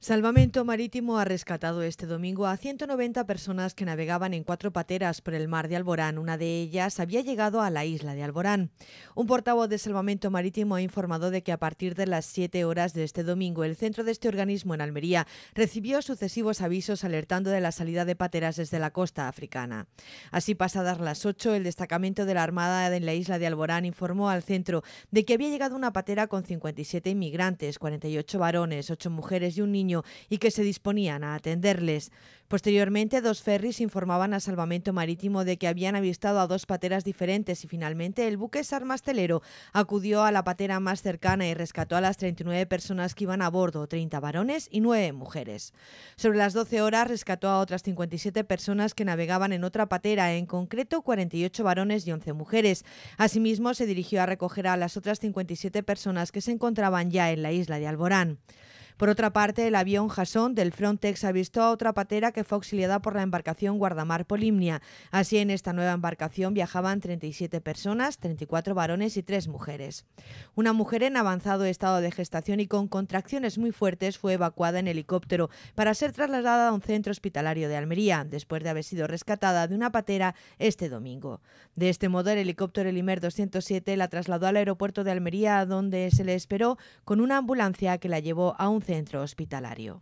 Salvamento Marítimo ha rescatado este domingo a 190 personas que navegaban en cuatro pateras por el mar de Alborán. Una de ellas había llegado a la isla de Alborán. Un portavoz de Salvamento Marítimo ha informado de que a partir de las 7 horas de este domingo, el centro de este organismo en Almería recibió sucesivos avisos alertando de la salida de pateras desde la costa africana. Así, pasadas las 8, el destacamento de la Armada en la isla de Alborán informó al centro de que había llegado una patera con 57 inmigrantes, 48 varones, 8 mujeres y un niño y que se disponían a atenderles. Posteriormente, dos ferries informaban a Salvamento Marítimo de que habían avistado a dos pateras diferentes y finalmente el buque sarmastelero acudió a la patera más cercana y rescató a las 39 personas que iban a bordo, 30 varones y 9 mujeres. Sobre las 12 horas rescató a otras 57 personas que navegaban en otra patera, en concreto 48 varones y 11 mujeres. Asimismo, se dirigió a recoger a las otras 57 personas que se encontraban ya en la isla de Alborán. Por otra parte, el avión Jason del Frontex avistó a otra patera que fue auxiliada por la embarcación Guardamar Polimnia. Así, en esta nueva embarcación viajaban 37 personas, 34 varones y 3 mujeres. Una mujer en avanzado estado de gestación y con contracciones muy fuertes fue evacuada en helicóptero para ser trasladada a un centro hospitalario de Almería, después de haber sido rescatada de una patera este domingo. De este modo, el helicóptero Elimer 207 la trasladó al aeropuerto de Almería, donde se le esperó con una ambulancia que la llevó a un centro hospitalario.